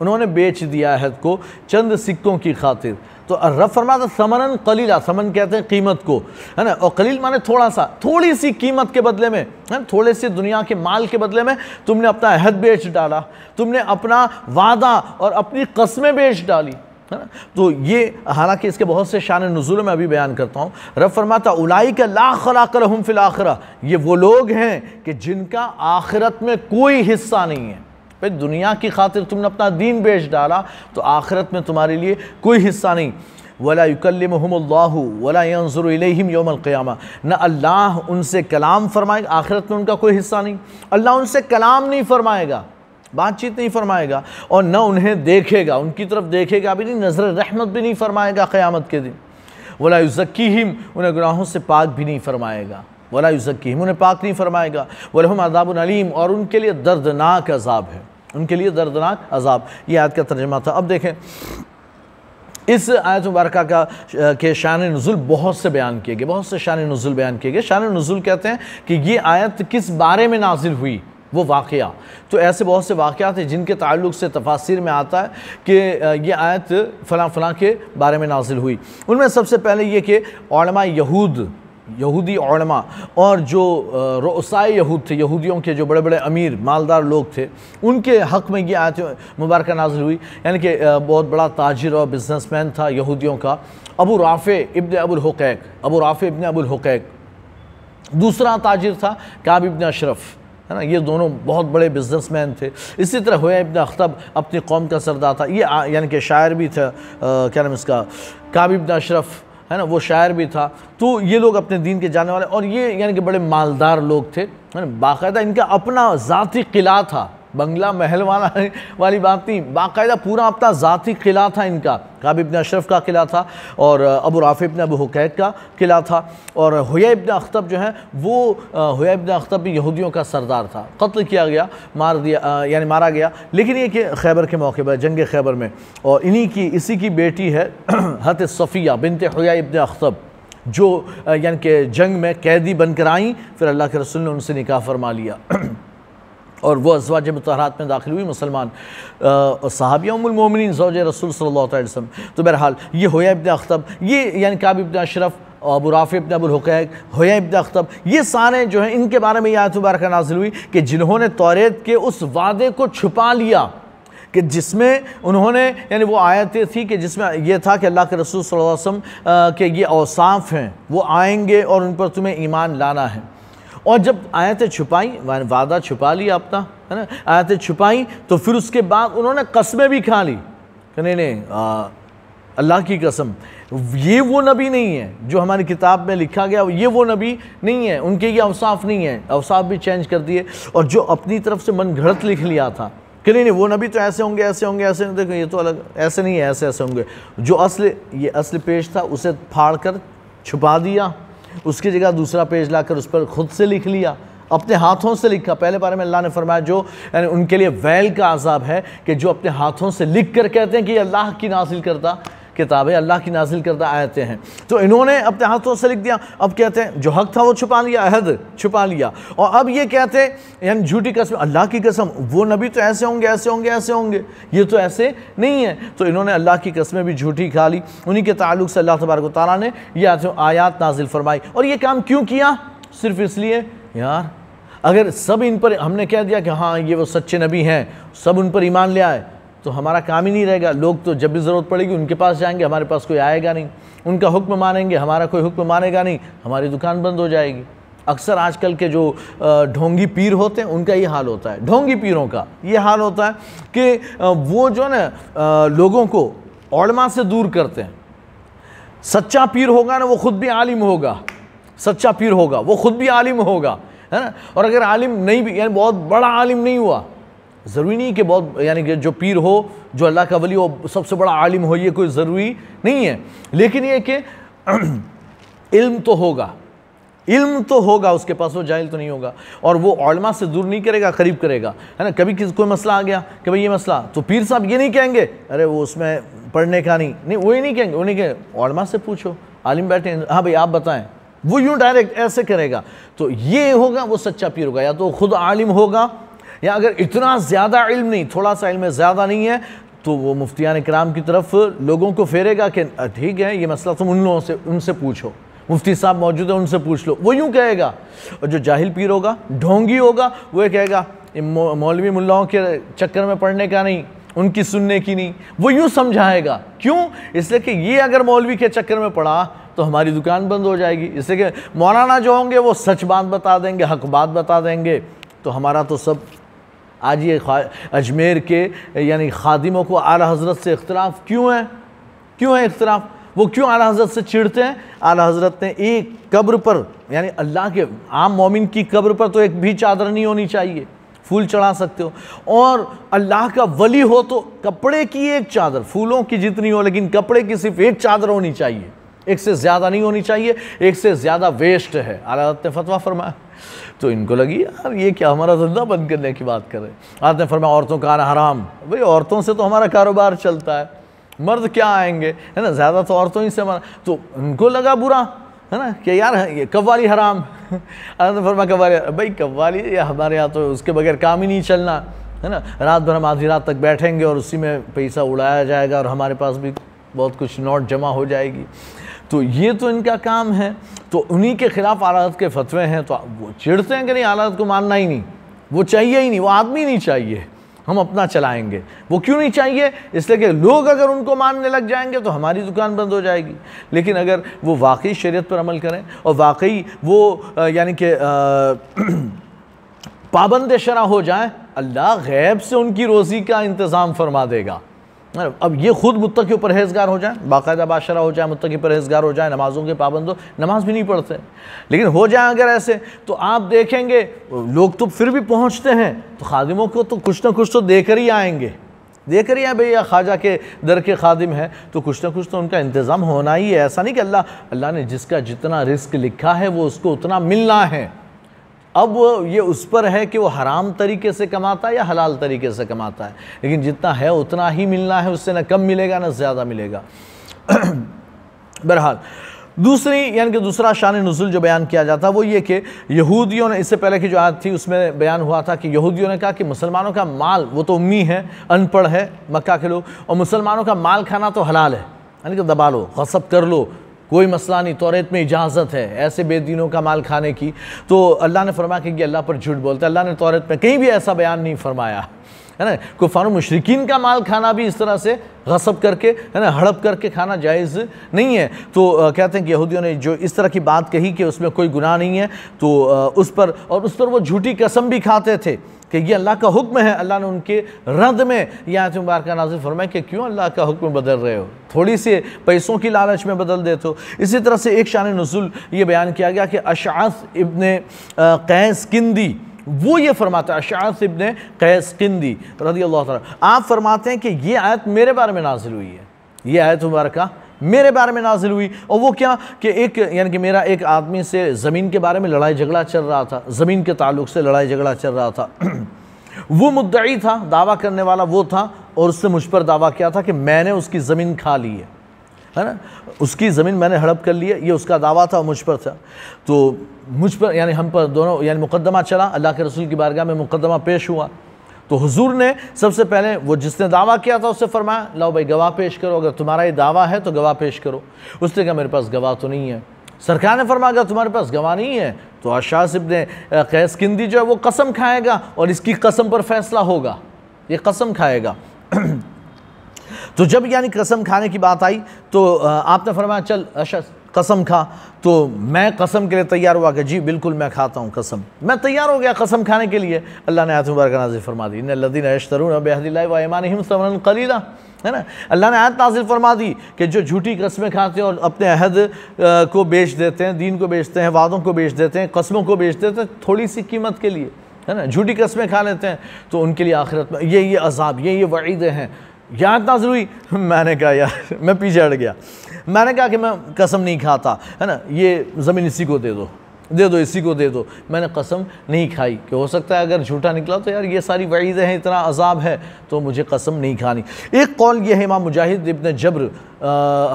उन्होंने बेच दिया अहद को चंद सिक्कों की खातिर तो अर्रब फरमाता समरन कलीला समन कहते हैं कीमत को है ना और कलील माने थोड़ा सा थोड़ी सी कीमत के बदले में है ना थोड़े से दुनिया के माल के बदले में तुमने अपना अहद बेच डाला तुमने अपना वादा और अपनी कस्में बेच डाली है ना तो ये हालांकि इसके बहुत से शान नजूल में अभी बयान करता हूँ रब फरमाता उलाई का कर हम फिल आखरा ये वो लोग हैं कि जिनका आखिरत में कोई हिस्सा नहीं है पे दुनिया की खातिर तुमने अपना दीन बेच डाला तो आखिरत में तुम्हारे लिए कोई हिस्सा नहीं वला वलाम वला यंजुरम न अल्लाह उनसे कलाम फरमाएगा आखिरत में उनका कोई हिस्सा नहीं अल्लाह उनसे कलाम नहीं फरमाएगा बातचीत नहीं फरमाएगा और न उन्हें देखेगा उनकी तरफ देखेगा भी नहीं नज़र रहमत भी नहीं फरमाएगा क़्यामत के दिन वला युज़क्कीम उन्हें गुनाहों से पाक भी नहीं फरमाएगा वला युज़क्कीम उन्हें पाक नहीं फरमाएगा वलहम अजाबन अलीम और उनके लिए दर्दनाक अजाब है उनके लिए दर्दनाक अजाब यह आयत का तर्जमा था अब देखें इस आयत मुबारक का के शान नज़ुल बहुत से बयान किए गए बहुत से शान नज़ुल बयान किए गए शान नज़ुल कहते हैं कि ये आयत किस बारे में नाजिल हुई वो वाक़ तो ऐसे बहुत से वाक़ हैं जिनके ताल्लुक से तफासिर में आता है कि ये आयत फ़लाँ फ़लाँ के बारे में नाजिल हुई उनमें सबसे पहले ये कि यहूद यहूदी ओलमा और जो रोसाई यहूद थे यहूदियों के जो बड़े बड़े अमीर मालदार लोग थे उनके हक़ में ये आयत मुबारक नाजिल हुई यानी कि बहुत बड़ा ताजिर और बिजनेसमैन था यहूदियों का अबू राफ़े इब्न अबुल हुकैक अबू राफ़े इब्न अबुल हुकैक दूसरा ताजिर था काब इब्न अशरफ़ है ना ये दोनों बहुत बड़े बिजनेसमैन थे इसी तरह हुए इब्न अख्तब अपनी कौम का सरदार था ये यानी कि शायर भी था क्या नाम इसका काब इब्न अशरफ़ है ना वो शायर भी था तो ये लोग अपने दीन के जाने वाले और ये यानी कि बड़े मालदार लोग थे है ना बाकायदा इनका अपना ज़ाती किला था बंगला महल वाला वाली बात नहीं बाकायदा पूरा अपना ज़ाती किला था इनका काब इबन अशरफ का किला था और अबू राफ़ इबन अबू हुकैत का किला था और हुया इबन अख्तब जो है वो हुया इबन अख्तब भी यहूदियों का सरदार था कत्ल किया गया मार दिया यानी मारा गया लेकिन ये कि खैबर के मौके पर जंग खैबर में और इन्हीं की इसी की बेटी है हत सफ़िया बिनत हुया इबन अख्तब जो यानी कि जंग में कैदी बनकर आई फिर अल्लाह के रसूल ने उनसे निकाह फरमा लिया और वह अजवाज मतहरात में दाखिल हुई मुसलमान सहाबिया उमिन जोज रसूल सल्ला वसम तो बहरहाल ये होया इबन अख्तब ये यानी काब इबन अशरफ अबू राफ़ी इबन अबुल हुकैक होया इबन अख्तब ये सारे जो हैं इनके बारे में यह मुबारक नाजिल हुई कि जिन्होंने तोरेत के उस वादे को छुपा लिया कि जिसमें उन्होंने यानी वो आयतें थी कि जिसमें यह था कि अल्लाह के रसूल वसम के ये औसाफ़ हैं वो आएंगे और उन पर तुम्हें ईमान लाना है और जब आयतें छुपाई वादा छुपा लिया अपना है ना आयतें छुपाई तो फिर उसके बाद उन्होंने कस्में भी खा ली नहीं नहीं अल्लाह की कसम ये वो नबी नहीं है जो हमारी किताब में लिखा गया ये वो नबी नहीं है उनके ये अवसाफ नहीं है अवसाफ भी चेंज कर दिए और जो अपनी तरफ से मन घड़त लिख लिया था कि नहीं नहीं वो नबी तो ऐसे होंगे ऐसे होंगे ऐसे नहीं देखो ये तो अलग ऐसे नहीं है ऐसे ऐसे होंगे जो असल ये असल पेश था उसे फाड़ कर छुपा दिया उसकी जगह दूसरा पेज लाकर उस पर ख़ुद से लिख लिया अपने हाथों से लिखा पहले बारे में अल्लाह ने फरमाया जो यानी उनके लिए वैल का आज़ाब है कि जो अपने हाथों से लिख कर कहते हैं कि अल्लाह की नासिल करता किताबें अल्लाह की नाजिल करदा आयतें हैं तो इन्होंने अपने हाथों से लिख दिया अब कहते हैं जो हक था वो छुपा लिया अहद छुपा लिया और अब ये कहते हैं यानी झूठी कसम अल्लाह की कसम वो नबी तो ऐसे होंगे ऐसे होंगे ऐसे होंगे ये तो ऐसे नहीं है तो इन्होंने अल्लाह की कस्में भी झूठी खा ली उन्हीं के तल्लु से अल्लाह तबारक ताली ने यह आयात नाजिल फरमाई और ये काम क्यों किया सिर्फ इसलिए यार अगर सब इन पर हमने कह दिया कि हाँ ये वो सच्चे नबी हैं सब उन पर ईमान ले आए तो हमारा काम ही नहीं रहेगा लोग तो जब भी ज़रूरत पड़ेगी उनके पास जाएंगे हमारे पास कोई आएगा नहीं उनका हुक्म मानेंगे हमारा कोई हुक्म मानेगा नहीं हमारी दुकान बंद हो जाएगी अक्सर आजकल के जो ढोंगी पीर होते हैं उनका ये हाल होता है ढोंगी पीरों का ये हाल होता है कि वो जो ना लोगों को ओलमा से दूर करते हैं सच्चा पीर होगा ना वो खुद भी आलिम होगा सच्चा पीर होगा वो खुद भी आलिम होगा है ना और अगर आलिम नहीं भी यानी बहुत बड़ा आलिम नहीं हुआ ज़रूरी नहीं कि बहुत यानी कि जो पीर हो जो अल्लाह का वली हो सबसे बड़ा आलिम हो ये कोई ज़रूरी नहीं है लेकिन ये कि इल्म तो होगा इल्म तो होगा उसके पास वो जाहिल तो नहीं होगा और वो ओलमा से दूर नहीं करेगा करीब करेगा है ना कभी किसी कोई मसला आ गया कि भाई ये मसला तो पीर साहब ये नहीं कहेंगे अरे वो उसमें पढ़ने का नहीं नहीं वो ये नहीं कहेंगे वो नहीं कहेंगे ओलमा से पूछो आलिम बैठे हैं हाँ भाई आप बताएं वो यूँ डायरेक्ट ऐसे करेगा तो ये होगा वो सच्चा पीर होगा या तो खुद आलिम होगा या अगर इतना ज़्यादा इल्म नहीं थोड़ा सा इल्म ज़्यादा नहीं है तो वो मुफ्तियान कराम की तरफ लोगों को फेरेगा कि ठीक है ये मसला तुम उन लोगों से उनसे पूछो मुफ्ती साहब मौजूद है उनसे पूछ लो वो यूँ कहेगा और जो जाहिल पीर होगा ढोंगी होगा वह कहेगा मौलवी मुल्लाओं के चक्कर में पढ़ने का नहीं उनकी सुनने की नहीं वो यूँ समझाएगा क्यों इसलिए कि ये अगर मौलवी के चक्कर में पड़ा तो हमारी दुकान बंद हो जाएगी इसलिए कि मौलाना जो होंगे वो सच बात बता देंगे हक बात बता देंगे तो हमारा तो सब आज ये अजमेर के यानी खादिमों को आला हज़रत से अख्तराफ़ क्यों है क्यों है इख्तलाफ वो क्यों आला हज़रत से चिढ़ते हैं आला हज़रत ने एक कब्र पर यानी अल्लाह के आम मोमिन की कब्र पर तो एक भी चादर नहीं होनी चाहिए फूल चढ़ा सकते हो और अल्लाह का वली हो तो कपड़े की एक चादर फूलों की जितनी हो लेकिन कपड़े की सिर्फ एक चादर होनी चाहिए एक से ज़्यादा नहीं होनी चाहिए एक से ज़्यादा वेस्ट है आलादत ने फतवा फरमाया तो इनको लगी यार ये क्या हमारा धंधा बंद करने की बात करें आदत ने फरमाया औरतों का आना हराम भाई औरतों से तो हमारा कारोबार चलता है मर्द क्या आएंगे है ना ज़्यादा तो औरतों ही से हमारा तो उनको लगा बुरा है ना कि यार ये कव्वाली हराम आदत फरमा कव्वाली भाई कव्वाली ये हमारे यहाँ तो उसके बगैर काम ही नहीं चलना है ना रात भर हम आधी रात तक बैठेंगे और उसी में पैसा उड़ाया जाएगा और हमारे पास भी बहुत कुछ नोट जमा हो जाएगी तो ये तो इनका काम है तो उन्हीं के ख़िलाफ़ आलात के फतवे हैं तो वो चिड़ते हैं कि नहीं आलात को मानना ही नहीं वो चाहिए ही नहीं वो आदमी नहीं चाहिए हम अपना चलाएंगे वो क्यों नहीं चाहिए इसलिए कि लोग अगर उनको मानने लग जाएंगे तो हमारी दुकान बंद हो जाएगी लेकिन अगर वो वाकई शरीयत पर अमल करें और वाकई वो यानी कि पाबंद शरा हो जाए अल्लाह गैब से उनकी रोज़ी का इंतज़ाम फरमा देगा अब ये खुद मुत्तकी परहेजगार हो जाए बाकायदा बाशरा हो जाए मुत्तकी परहेजगार हो जाए नमाज़ों के पाबंद हो नमाज भी नहीं पढ़ते लेकिन हो जाए अगर ऐसे तो आप देखेंगे लोग तो फिर भी पहुँचते हैं तो खादिमों को तो कुछ ना कुछ तो देकर ही आएंगे कर ही आए भैया ख्वाजा के दर के खादिम हैं तो कुछ ना कुछ तो उनका इंतज़ाम होना ही है ऐसा नहीं कि अल्लाह अल्लाह ने जिसका जितना रिस्क लिखा है वो उसको उतना मिलना है अब ये उस पर है कि वो हराम तरीके से कमाता है या हलाल तरीके से कमाता है लेकिन जितना है उतना ही मिलना है उससे ना कम मिलेगा ना ज़्यादा मिलेगा बहरहाल दूसरी यानी कि दूसरा शान नज़ुल जो बयान किया जाता वो ये कि यहूदियों ने इससे पहले की जो आयत थी उसमें बयान हुआ था कि यहूदियों ने कहा कि मुसलमानों का माल वो तो उम्मी है अनपढ़ है मक्का के लोग और मुसलमानों का माल खाना तो हलाल है यानी कि दबा लो गसब कर लो कोई मसला नहीं तोरेत में इजाज़त है ऐसे बेदीनों का माल खाने की तो अल्लाह ने फरमा कि अल्लाह पर झूठ बोलते अल्लाह ने तोरेत में कहीं भी ऐसा बयान नहीं फरमाया है ना कुफान मशरकिन का माल खाना भी इस तरह से गसब करके है ना हड़प करके खाना जायज़ नहीं है तो आ, कहते हैं कि यहूदियों ने जो इस तरह की बात कही कि उसमें कोई गुनाह नहीं है तो आ, उस पर और उस पर वो झूठी कसम भी खाते थे कि ये अल्लाह का हुक्म है अल्लाह ने उनके रद्द में यहाँ से मुबारक नाजिल फरमाया कि क्यों अल्लाह का हुक्म बदल रहे हो थोड़ी से पैसों की लालच में बदल देते हो इसी तरह से एक शान नज़ुल ये बयान किया गया कि अशास इबन कैस किंदी वो ये फरमाता है अशास इबन कैस किंदी रदी अल्लाह आप फरमाते हैं कि ये आयत मेरे बारे में नाजिल हुई है ये आयत मुबारक मेरे बारे में नाजिल हुई और वो क्या कि एक यानी कि मेरा एक आदमी से ज़मीन के बारे में लड़ाई झगड़ा चल रहा था ज़मीन के ताल्लुक से लड़ाई झगड़ा चल रहा था वो मुद्दई था दावा करने वाला वो था और उससे मुझ पर दावा किया था कि मैंने उसकी ज़मीन खा ली है है ना उसकी ज़मीन मैंने हड़प कर ली है ये उसका दावा था मुझ पर था तो मुझ पर यानी हम पर दोनों यानी मुकदमा चला अल्लाह के रसूल की बारगाह में मुकदमा पेश हुआ तो हुजूर ने सबसे पहले वो जिसने दावा किया था उससे फरमाया लाओ भाई गवाह पेश करो अगर तुम्हारा ये दावा है तो गवाह पेश करो उसने कहा मेरे पास गवाह तो नहीं है सरकार ने फरमाया अगर तुम्हारे पास गवाह नहीं है तो अशास ने कैस किंदी जो है वो कसम खाएगा और इसकी कसम पर फैसला होगा ये कसम खाएगा तो जब यानी कसम खाने की बात आई तो आपने फरमाया चल अशा कसम खा तो मैं कसम के लिए तैयार हुआ कि जी बिल्कुल मैं खाता हूँ कसम मैं तैयार हो गया कसम खाने के लिए अल्लाह ने आयत मुबारक नाजिल फरमा दी लदीन अशतरून बहदिल्ला वमान समरन है ना अल्लाह ने आयत नाजिल फरमा दी कि जो झूठी कस्में खाते हैं और अपने अहद को बेच देते हैं दीन को बेचते हैं वादों को बेच देते हैं कस्मों को बेच देते हैं थोड़ी सी कीमत के लिए है ना झूठी कस्में खा लेते हैं तो उनके लिए आखिरत में ये ये अजाब ये ये वहीदे हैं जान इतना ज़रूरी मैंने कहा यार मैं पीछे हट गया मैंने कहा कि मैं कसम नहीं खाता है ना ये ज़मीन इसी को दे दो दे दो इसी को दे दो मैंने कसम नहीं खाई कि हो सकता है अगर झूठा निकला तो यार ये सारी वईदें हैं इतना अजाब है तो मुझे कसम नहीं खानी एक कॉल ये है इमाम मुजाहिद इबन जब्र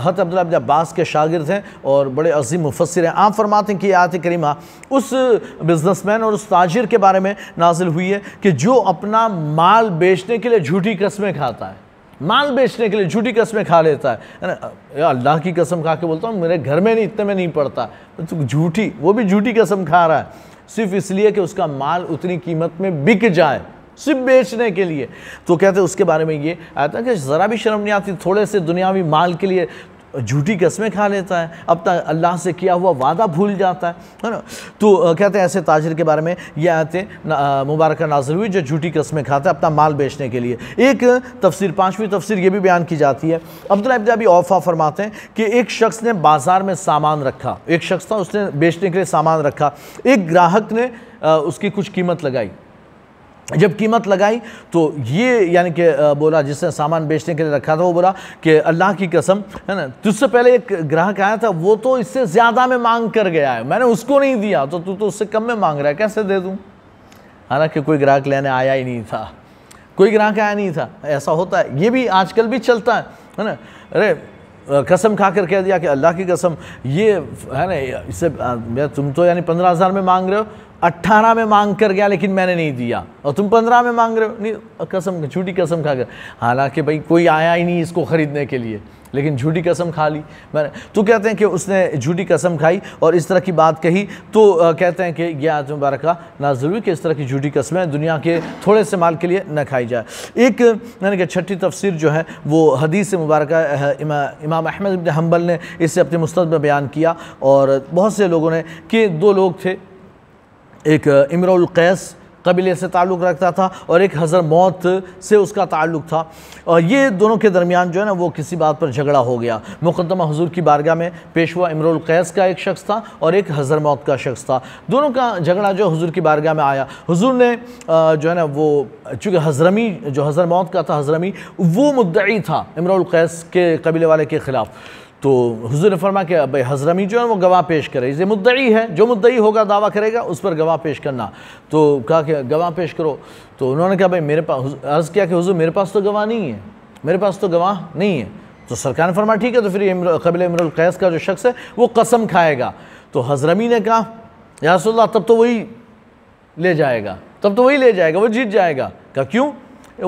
हत अब्दुल्ला अब्बास के शागिर्द हैं और बड़े अजीम मुफसर हैं आप फरमाते हैं कि आत करीमा उस बिजनेसमैन और उस ताजिर के बारे में नाजिल हुई है कि जो अपना माल बेचने के लिए झूठी कस्में खाता है माल बेचने के लिए झूठी कस्में खा लेता है ना अल्लाह की कसम खा के बोलता हूँ मेरे घर में नहीं इतने में नहीं पड़ता तो झूठी वो भी झूठी कसम खा रहा है सिर्फ इसलिए कि उसका माल उतनी कीमत में बिक जाए सिर्फ बेचने के लिए तो कहते हैं उसके बारे में ये आता है कि ज़रा भी शर्म नहीं आती थोड़े से दुनियावी माल के लिए झूठी कस्में खा लेता है अब तक अल्लाह से किया हुआ वादा भूल जाता है है ना तो कहते हैं ऐसे ताजर के बारे में यह आते मुबारक नाजिल हुई जो झूठी कस्में खाता है अपना माल बेचने के लिए एक तफसर पाँचवीं तफसर यह भी बयान की जाती है अब्दुल्ला अभी औफा फरमाते हैं कि एक शख्स ने बाज़ार में सामान रखा एक शख्स था उसने बेचने के लिए सामान रखा एक ग्राहक ने उसकी कुछ कीमत लगाई जब कीमत लगाई तो ये यानी कि बोला जिसने सामान बेचने के लिए रखा था वो बोला कि अल्लाह की कसम है ना तुझसे पहले एक ग्राहक आया था वो तो इससे ज़्यादा में मांग कर गया है मैंने उसको नहीं दिया तो तू तो उससे कम में मांग रहा है कैसे दे दूँ हालांकि कोई ग्राहक लेने आया ही नहीं था कोई ग्राहक आया नहीं था ऐसा होता है ये भी आजकल भी चलता है है ना अरे कसम खा कर कह दिया कि अल्लाह की कसम ये है ना इससे तुम तो यानी पंद्रह हज़ार में मांग रहे हो अट्ठारह में मांग कर गया लेकिन मैंने नहीं दिया और तुम पंद्रह में मांग रहे हो नहीं कसम झूठी कसम खा कर हालांकि भाई कोई आया ही नहीं इसको ख़रीदने के लिए लेकिन झूठी कसम खा ली मैंने तो कहते हैं कि उसने झूठी कसम खाई और इस तरह की बात कही तो आ, कहते हैं कि यह आज मुबारक ना ज़रूरी कि इस तरह की झूठी कसमें दुनिया के थोड़े से माल के लिए न खाई जाए एक यानी कि छठी तफसीर जो है वो हदीस मुबारक इमा, इमाम अहमद हम्बल ने इसे अपने मुस्तद में बयान किया और बहुत से लोगों ने कि दो लोग थे एक इमरकैस कबीले से ताल्लुक़ रखता था और एक हज़र मौत से उसका ताल्लुक़ था और ये दोनों के दरमियान जो है ना वो किसी बात पर झगड़ा हो गया मुकदमा हजूर की बारगाह में पेशवा इमरुल कैस का एक शख्स था और एक हज़र मौत का शख्स था दोनों का झगड़ा जो हजूर की बारगाह में आया हजूर ने जो है ना वो चूँकि हजरमी जो हज़र मौत का था हजरमी वो मुद्दई था इमरुल कैस के कबीले वाले के ख़िलाफ़ तो हजूर ने फरमा कि भाई हजरमी जो है वो गवाह पेश करे इसे मुद्दई है जो मुद्दई होगा दावा करेगा उस पर गवाह पेश करना तो कहा कि गवाह पेश करो तो उन्होंने कहा भाई मेरे पास अर्ज़ किया कि हजूर मेरे पास तो गवाह नहीं है मेरे पास तो गवाह नहीं है तो सरकार ने फरमा ठीक है तो फिर कबिल इमरकैस का जो शख्स है वो कसम खाएगा तो हजरमी ने कहा यासल्ला तब तो वही ले जाएगा तब तो वही ले जाएगा वो जीत जाएगा कहा क्यों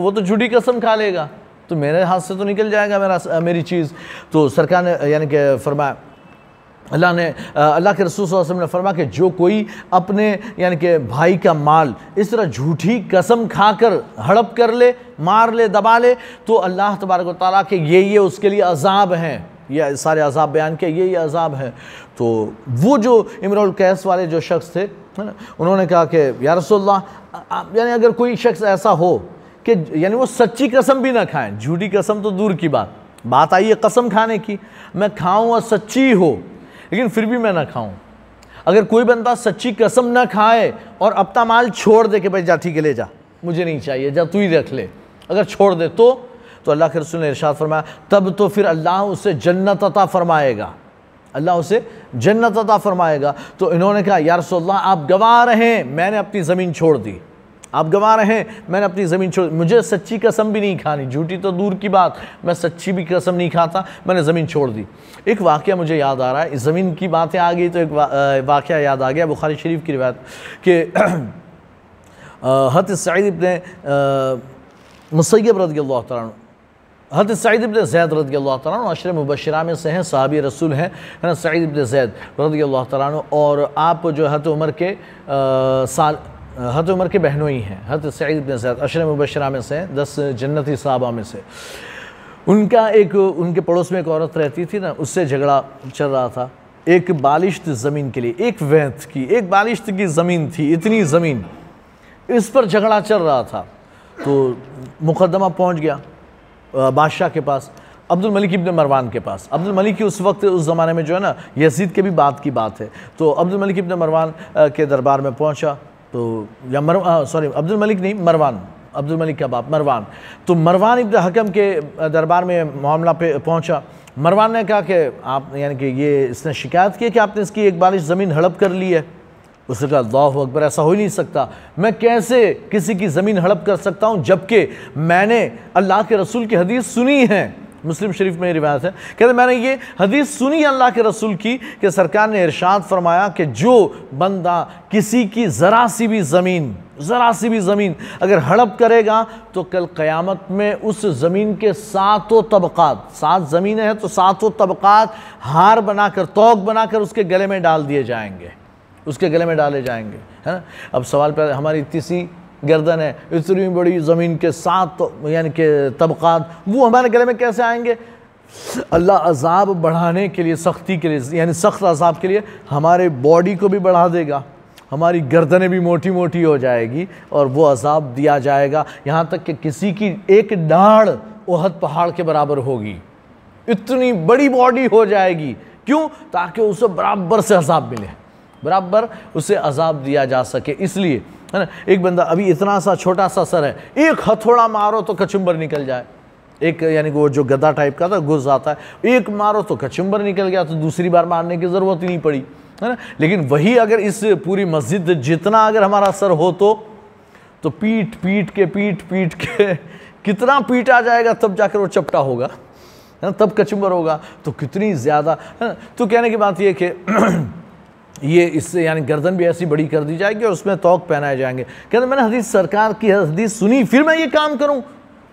वो तो झूठी कसम खा लेगा तो मेरे हाथ से तो निकल जाएगा मेरा मेरी चीज़ तो सरकार ने यानी कि फरमाया अल्लाह ने अल्लाह के रसूल वसम ने फरमा कि जो कोई अपने यानी कि भाई का माल इस तरह झूठी कसम खाकर हड़प कर ले मार ले दबा ले तो अल्लाह तबारक ताली के ये ये उसके लिए अजाब हैं ये सारे अजाब बयान किए ये ये अजाब हैं तो वो जो इमरुल कैस वाले जो शख्स थे है ना उन्होंने कहा कि या रसोल्ला यानी अगर कोई शख्स ऐसा हो कि यानी वो सच्ची कसम भी ना खाएं झूठी कसम तो दूर की बात बात आई है कसम खाने की मैं खाऊं और सच्ची हो लेकिन फिर भी मैं ना खाऊं अगर कोई बंदा सच्ची कसम ना खाए और अपना माल छोड़ दे कि भाई जा ठीक है ले जा मुझे नहीं चाहिए जा तू ही रख ले अगर छोड़ दे तो तो अल्लाह के रसूल ने इरशाद फरमाया तब तो फिर अल्लाह उसे जन्नत अता फरमाएगा अल्लाह उसे जन्नत अता फरमाएगा तो इन्होंने कहा यार सोल्ला आप गवा रहे हैं मैंने अपनी ज़मीन छोड़ दी आप गंवा रहे हैं मैंने अपनी ज़मीन छोड़ मुझे सच्ची कसम भी नहीं खानी झूठी तो दूर की बात मैं सच्ची भी कसम नहीं खाता मैंने ज़मीन छोड़ दी एक वाक़ मुझे याद आ रहा है इस ज़मीन की बातें आ गई तो एक वा, वाक़ याद आ गया बुखारी शरीफ की रिवायत कि हत सईद ने मुसैब रदी अल्लाह हत सद इब्न जैद रदी अल्लाह अशर मुबशरा में से हैं सहाब रसूल हैं सद इब्न जैद रदी अल्लाह और आप जो है तो उम्र के आ, साल हर उमर के बहनों ही हैं हर सैद में सैद अशर मुबशरा में से दस जन्नती साहबा में से उनका एक उनके पड़ोस में एक औरत रहती थी ना उससे झगड़ा चल रहा था एक बालिश्त ज़मीन के लिए एक वैंत की एक बालिश्त की ज़मीन थी इतनी ज़मीन इस पर झगड़ा चल रहा था तो मुकदमा पहुंच गया बादशाह के पास अब्दुल मलिक इब्न मरवान के पास अब्दुल मलिक की उस वक्त उस ज़माने में जो है ना यजीद के भी बात की बात है तो अब्दुल मलिक इब्न मरवान के दरबार में पहुंचा तो या मर सॉरी अब्दुल मलिक नहीं मरवान अब्दुल मलिक का बाप मरवान तो मरवान इब्न हकम के दरबार में मामला पे पहुंचा मरवान ने कहा कि आप यानी कि ये इसने शिकायत की कि आपने इसकी एक बारिश ज़मीन हड़प कर ली है उसने कहा अल्लाह अकबर ऐसा हो ही नहीं सकता मैं कैसे किसी की ज़मीन हड़प कर सकता हूँ जबकि मैंने अल्लाह के रसूल की हदीस सुनी है मुस्लिम शरीफ में रिवायत है कहते मैंने ये हदीस सुनी अल्लाह के रसूल की कि सरकार ने इरशाद फरमाया कि जो बंदा किसी की ज़रा सी भी ज़मीन ज़रा सी भी ज़मीन अगर हड़प करेगा तो कल क़यामत में उस ज़मीन के सातों तबक़ात सात ज़मीनें हैं तो सातों तबक़ात हार बनाकर तोक बनाकर उसके गले में डाल दिए जाएंगे उसके गले में डाले जाएंगे है ना अब सवाल पर हमारी इतनी सी गर्दन है इतनी बड़ी ज़मीन के साथ तो, यानी कि तबक़ात वो हमारे गले में कैसे आएंगे अल्लाह अजाब बढ़ाने के लिए सख्ती के लिए यानी सख्त अजाब के लिए हमारे बॉडी को भी बढ़ा देगा हमारी गर्दनें भी मोटी मोटी हो जाएगी और वो अजाब दिया जाएगा यहाँ तक कि किसी की एक डाढ़ ओहद पहाड़ के बराबर होगी इतनी बड़ी बॉडी हो जाएगी क्यों ताकि उसे बराबर से अजाब मिले बराबर उसे अजाब दिया जा सके इसलिए है ना एक बंदा अभी इतना सा छोटा सा सर है एक हथौड़ा मारो तो कचुम्बर निकल जाए एक यानी कि वो जो गद्दा टाइप का था घुस जाता है एक मारो तो कचुम्बर निकल गया तो दूसरी बार मारने की ज़रूरत ही नहीं पड़ी है ना लेकिन वही अगर इस पूरी मस्जिद जितना अगर हमारा सर हो तो तो पीट पीट के पीट पीट के कितना पीटा जाएगा तब जाकर वो चपटा होगा है ना तब कचुम्बर होगा तो कितनी ज़्यादा है ना तो कहने की बात यह कि ये इससे यानी गर्दन भी ऐसी बड़ी कर दी जाएगी और उसमें तोक पहनाए जाएंगे कहते मैंने हदीस सरकार की हदीस सुनी फिर मैं ये काम करूँ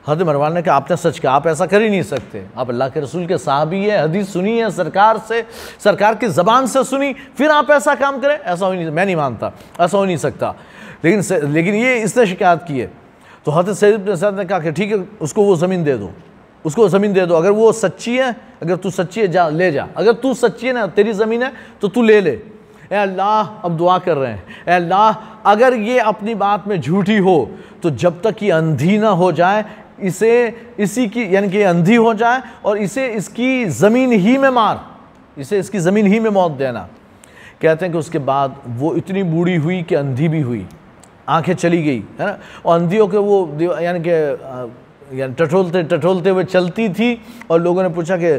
हद मरवान ने कहा आपने सच कहा आप ऐसा कर ही नहीं सकते आप अल्लाह के रसूल के साहबी हैं हदीस सुनी है सरकार से सरकार की ज़बान से सुनी फिर आप ऐसा काम करें ऐसा हो नहीं मैं नहीं मानता ऐसा हो नहीं सकता लेकिन से, लेकिन ये इसने शिकायत की है तो हद सैद ने कहा कि ठीक है उसको वो ज़मीन दे दो उसको ज़मीन दे दो अगर वो सच्ची है अगर तू सच्ची है जा ले जा अगर तू सच्ची है ना तेरी ज़मीन है तो तू ले ले ए अल्लाह अब दुआ कर रहे हैं ए अल्लाह अगर ये अपनी बात में झूठी हो तो जब तक ये अंधी ना हो जाए इसे इसी की यानी कि अंधी हो जाए और इसे इसकी ज़मीन ही में मार इसे इसकी ज़मीन ही में मौत देना कहते हैं कि उसके बाद वो इतनी बूढ़ी हुई कि अंधी भी हुई आंखें चली गई है ना और अंधियों के वो यानी कि यानी टटोलते टटोलते हुए चलती थी और लोगों ने पूछा कि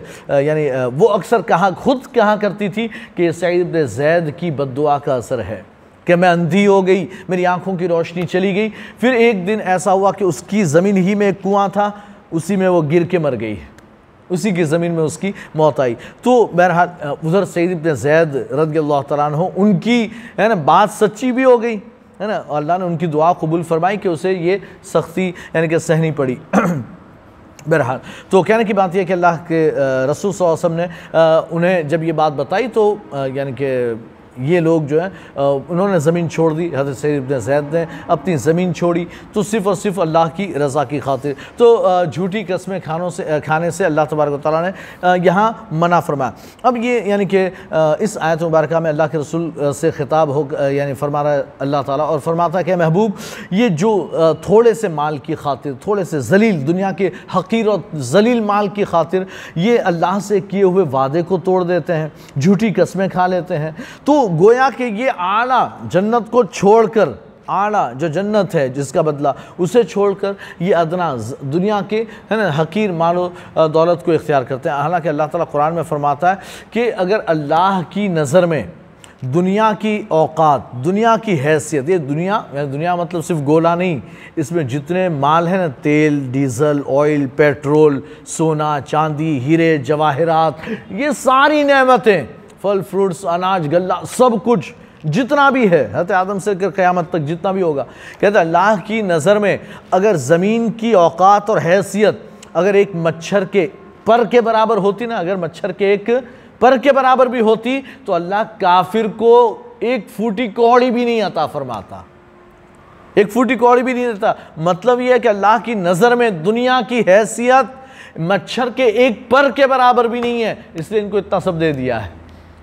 यानी वो अक्सर कहाँ खुद कहाँ करती थी कि सैद जैद की बदुआ का असर है कि मैं अंधी हो गई मेरी आंखों की रोशनी चली गई फिर एक दिन ऐसा हुआ कि उसकी ज़मीन ही में एक कुआँ था उसी में वो गिर के मर गई उसी की ज़मीन में उसकी मौत आई तो बहरहाल उधर सैद इबन जैद रदी अल्लाह तला उनकी है ना बात सच्ची भी हो गई है ना अल्लाह ने उनकी दुआ कबूल फरमाई कि उसे ये सख्ती यानी कि सहनी पड़ी बहरहाल तो कहने की बात यह कि अल्लाह के रसूल वसम ने उन्हें जब ये बात बताई तो यानी कि ये लोग जो है उन्होंने ज़मीन छोड़ दी हजरत सैद ने जैद ने अपनी ज़मीन छोड़ी तो सिर्फ़ और सिर्फ अल्लाह की रज़ा की खातिर तो झूठी कस्में खानों से खाने से अल्लाह तबारक ताली ने यहाँ मना फरमाया अब ये यानी कि इस आयत मुबारक में अल्लाह के रसूल से ख़िताब हो यानी फरमा रहा है अल्लाह ताली और फरमाता कि महबूब ये जो थोड़े से माल की खातिर थोड़े से जलील दुनिया के हकीर और जलील माल की खातिर ये अल्लाह से किए हुए वादे को तोड़ देते हैं झूठी कस्में खा लेते हैं तो गोया कि ये आला जन्नत को छोड़कर आला जो जन्नत है जिसका बदला उसे छोड़कर ये अदना दुनिया के है ना हकीर मालो दौलत को इख्तियार करते हैं हालांकि अल्लाह ताला कुरान में फरमाता है कि अगर अल्लाह की नज़र में दुनिया की औकात दुनिया की हैसियत ये दुनिया दुनिया मतलब सिर्फ गोला नहीं इसमें जितने माल हैं ना तेल डीज़ल ऑयल पेट्रोल सोना चांदी हीरे जवाहरात ये सारी नेमतें फल फ्रूट्स अनाज गल्ला सब कुछ जितना भी है हत आदम से कर क़्यामत तक जितना भी होगा कहते अल्लाह की नज़र में अगर ज़मीन की औकात और हैसियत अगर एक मच्छर के पर के बराबर होती ना अगर मच्छर के एक पर के बराबर भी होती तो अल्लाह काफिर को एक फूटी कौड़ी भी नहीं आता फरमाता एक फूटी कौड़ी भी नहीं देता मतलब यह है कि अल्लाह की नज़र में दुनिया की हैसियत मच्छर के एक पर के बराबर भी नहीं है इसलिए इनको इतना सब दे दिया है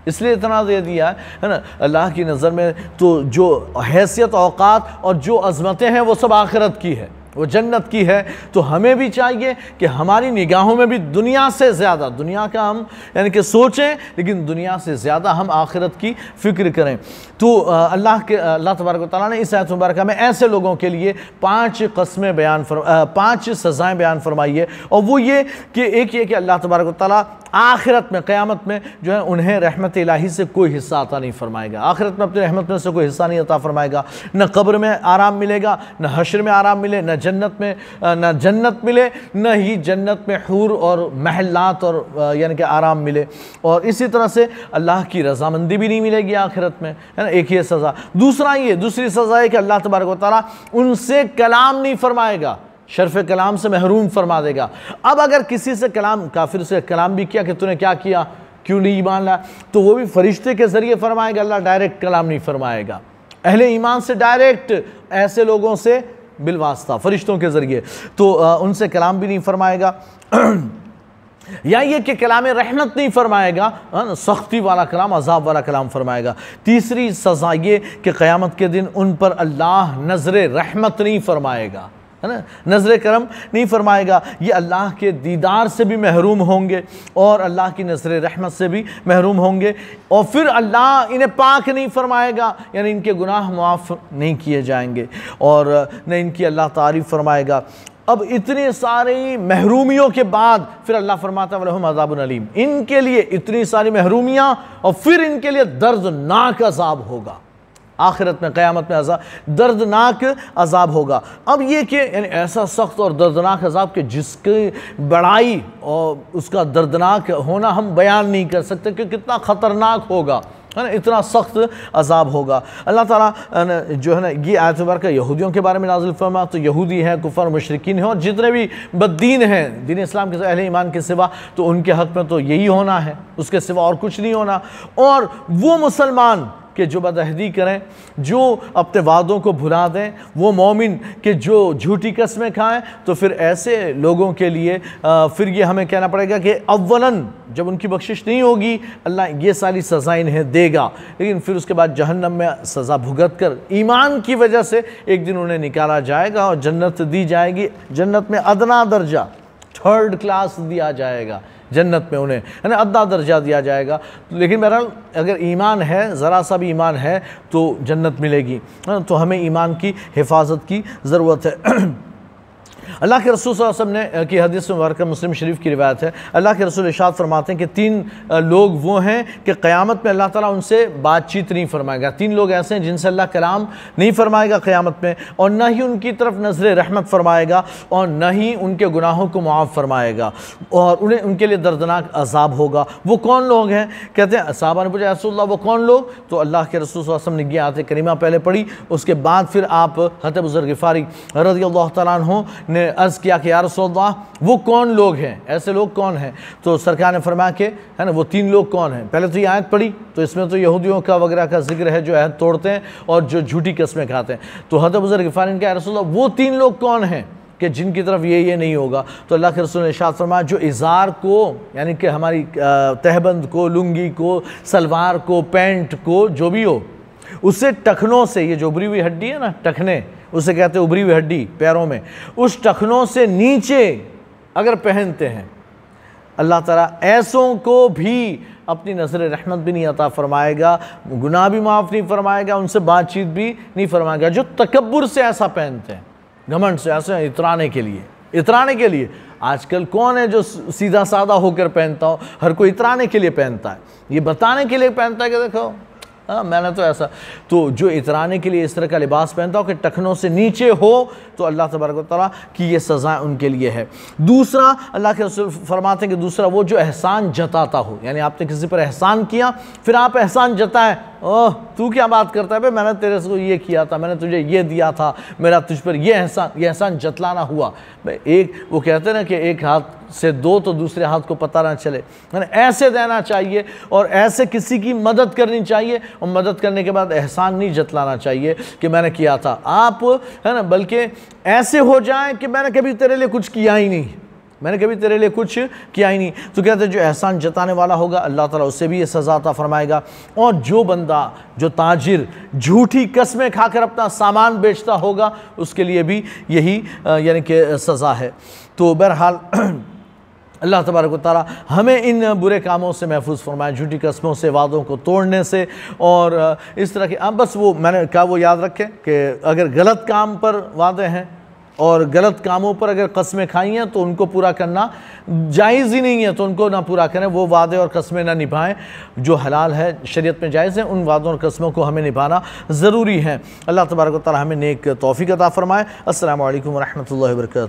इसलिए इतना दे दिया है है ना अल्लाह की नज़र में तो जो हैसियत अवकात और जो अजमतें हैं वो सब आखिरत की है वो जन्नत की है तो हमें भी चाहिए कि हमारी निगाहों में भी दुनिया से ज़्यादा दुनिया का हम यानी कि सोचें लेकिन दुनिया से ज़्यादा हम आखिरत की फ़िक्र करें तो अल्लाह के अल्लाह तबारक ताली ने इस आयत मुबारक में ऐसे लोगों के लिए पाँच कस्में बयान फर पाँच सज़ाएँ बयान फरमाई है और वो ये कि एक ये कि अल्लाह तबारक ताली आखिरत में क़्यामत में जो है उन्हें रहमत इलाही से कोई हिस्सा अता नहीं फरमाएगा आखिरत में अपनी रहमत में से कोई हिस्सा नहीं अता फरमाएगा न कब्र में आराम मिलेगा न हशर में आराम मिले न जन्नत में न जन्नत मिले न ही जन्नत में हूर और महलात और यानी कि आराम मिले और इसी तरह से अल्लाह की रजामंदी भी नहीं मिलेगी आखिरत में है ना एक ही सज़ा दूसरा ये दूसरी सज़ा है कि अल्लाह तबारक वाली उनसे कलाम नहीं फरमाएगा शर्फ कलाम से महरूम फरमा देगा अब अगर किसी से कलाम काफिर से कलाम भी किया कि तूने क्या किया क्यों नहीं ईमान ला तो वो भी फरिश्ते के ज़रिए फरमाएगा अल्लाह डायरेक्ट कलाम नहीं फरमाएगा अहले ईमान से डायरेक्ट ऐसे लोगों से बिलवास्ता फरिश्तों के ज़रिए तो आ, उनसे कलाम भी नहीं फरमाएगा या ये कि कलाम रहमत नहीं फरमाएगा सख्ती वाला कलाम अजाब वाला कलाम फरमाएगा तीसरी सज़ा ये कि क़्यामत के दिन उन पर अल्लाह नज़र रहमत नहीं फरमाएगा है ना नज़र करम नहीं फरमाएगा ये अल्लाह के दीदार से भी महरूम होंगे और अल्लाह की नज़र रहमत से भी महरूम होंगे और फिर अल्लाह इन्हें पाक नहीं फरमाएगा यानी इनके गुनाह मुआफ़ नहीं किए जाएंगे और न इनकी अल्लाह तारीफ़ फरमाएगा अब इतने सारे महरूमियों के बाद फिर अल्लाह फरमाता वलहम अजाबनलीम इनके लिए इतनी सारी महरूमियाँ और फिर इनके लिए दर्दनाक अजाब होगा आखिरत में क़यामत में अजा दर्दनाक अजाब होगा अब ये कि यानी ऐसा सख्त और दर्दनाक अजाब कि जिसकी बड़ाई और उसका दर्दनाक होना हम बयान नहीं कर सकते कि कितना ख़तरनाक होगा है ना इतना सख्त अजाब होगा अल्लाह ताला जो है ना ये आयत मुबारक यहूदियों के बारे में नाजिल फरमा तो यहूदी हैं कुफर मशरकिन हैं और जितने भी बददीन हैं दीन इस्लाम के अहले ईमान के सिवा तो उनके हक़ में तो यही होना है उसके सिवा और कुछ नहीं होना और वो मुसलमान कि जो बदहदी करें जो अपने वादों को भुला दें वो मोमिन कि जो झूठी कस्में खाएं तो फिर ऐसे लोगों के लिए आ, फिर ये हमें कहना पड़ेगा कि अवला जब उनकी बख्शिश नहीं होगी अल्लाह ये सारी सज़ा इन्हें देगा लेकिन फिर उसके बाद जहन्नम में सज़ा भुगत कर ईमान की वजह से एक दिन उन्हें निकाला जाएगा और जन्नत दी जाएगी जन्नत में अदना दर्जा थर्ड क्लास दिया जाएगा जन्नत में उन्हें है ना अद्दा दर्जा दिया जाएगा लेकिन बहरहाल अगर ईमान है ज़रा सा भी ईमान है तो जन्नत मिलेगी है ना तो हमें ईमान की हिफाजत की ज़रूरत है अल्लाह के रसूल वसम ने की हदीस मुबारक मुस्लिम शरीफ की रिवायत है अल्लाह के रसूल इशात फरमाते हैं कि तीन लोग वो हैं कि क़यामत में अल्लाह ताला उनसे बातचीत नहीं फरमाएगा तीन लोग ऐसे हैं जिनसे अल्लाह कलाम नहीं फरमाएगा क़्यामत में और ना ही उनकी तरफ नज़र रहमत फरमाएगा और ना ही उनके गुनाहों को मुआफ़ फरमाएगा और उन्हें उनके लिए दर्दनाक अजाब होगा वो कौन लोग हैं कहते हैं साहबा ने पूछा रसूल वो कौन लोग तो अल्लाह के रसूल वसम ने यह आते करीमा पहले पढ़ी उसके बाद फिर आप हतब ग़िफ़ारी रजी अल्लाह तुम ने अर्ज़ किया कि यार वो कौन लोग हैं ऐसे लोग कौन हैं तो सरकार ने फरमाया कि है ना वो तीन लोग कौन हैं पहले तो ये आयत पड़ी तो इसमें तो यहूदियों का वगैरह का जिक्र है जो अहद तोड़ते हैं और जो झूठी कस्में खाते हैं तो हद बुजर गिफार इनका रसोल्ला वो तीन लोग कौन हैं कि जिनकी तरफ ये ये नहीं होगा तो अल्लाह के रसूल ने शाद फरमाया जो इज़ार को यानी कि हमारी तहबंद को लुंगी को सलवार को पैंट को जो भी हो उससे टखनों से ये जो उभरी हुई हड्डी है ना टखने उसे कहते हैं उभरी हुई हड्डी पैरों में उस टखनों से नीचे अगर पहनते हैं अल्लाह ताला ऐसों को भी अपनी नजर रहमत भी नहीं अता फरमाएगा गुनाह भी माफ़ नहीं फरमाएगा उनसे बातचीत भी नहीं फरमाएगा जो तकबर से ऐसा पहनते हैं घमंड से ऐसे इतराने के लिए इतराने के लिए आजकल कौन है जो सीधा साधा होकर पहनता हो हर कोई इतराने के लिए पहनता है ये बताने के लिए पहनता है कि देखो हाँ मैंने तो ऐसा तो जो इतराने के लिए इस तरह का लिबास पहनता हो कि टखनों से नीचे हो तो अल्लाह तबारक तला की ये सज़ाएँ उनके लिए है दूसरा अल्लाह के रसूल फरमाते हैं कि दूसरा वो जो एहसान जताता हो यानी आपने किसी पर एहसान किया फिर आप एहसान जताएं ओह तू क्या बात करता है भाई मैंने तेरे से तो ये किया था मैंने तुझे ये दिया था मेरा तुझ पर ये एहसान ये एहसान जतलाना हुआ भाई एक वो कहते ना कि एक हाथ से दो तो दूसरे हाथ को पता ना चले मैंने ऐसे देना चाहिए और ऐसे किसी की मदद करनी चाहिए और मदद करने के बाद एहसान नहीं जतलाना चाहिए कि मैंने किया था आप है ना बल्कि ऐसे हो जाए कि मैंने कभी तेरे लिए कुछ किया ही नहीं मैंने कभी तेरे लिए कुछ किया ही नहीं तो कहते जो एहसान जताने वाला होगा अल्लाह ताला उससे भी ये सज़ा ता फरमाएगा और जो बंदा जो ताजिर झूठी कस्में खाकर अपना सामान बेचता होगा उसके लिए भी यही यानी कि सज़ा है तो बहरहाल अल्लाह तबारक तारा हमें इन बुरे कामों से महफूज फरमाए झूठी कस्मों से वादों को तोड़ने से और इस तरह के अब बस वो मैंने क्या वो याद रखें कि अगर गलत काम पर वादे हैं और गलत कामों पर अगर कस्में खाई हैं तो उनको पूरा करना जायज़ ही नहीं है तो उनको ना पूरा करें वो वादे और कस्में ना निभाएं जो हलाल है शरीयत में जायज़ हैं उन वादों और कस्मों को हमें निभाना ज़रूरी है अल्लाह तबारक ताली हमें नेक तोफ़ी अता फ़रमाए असल वरहमल वर्क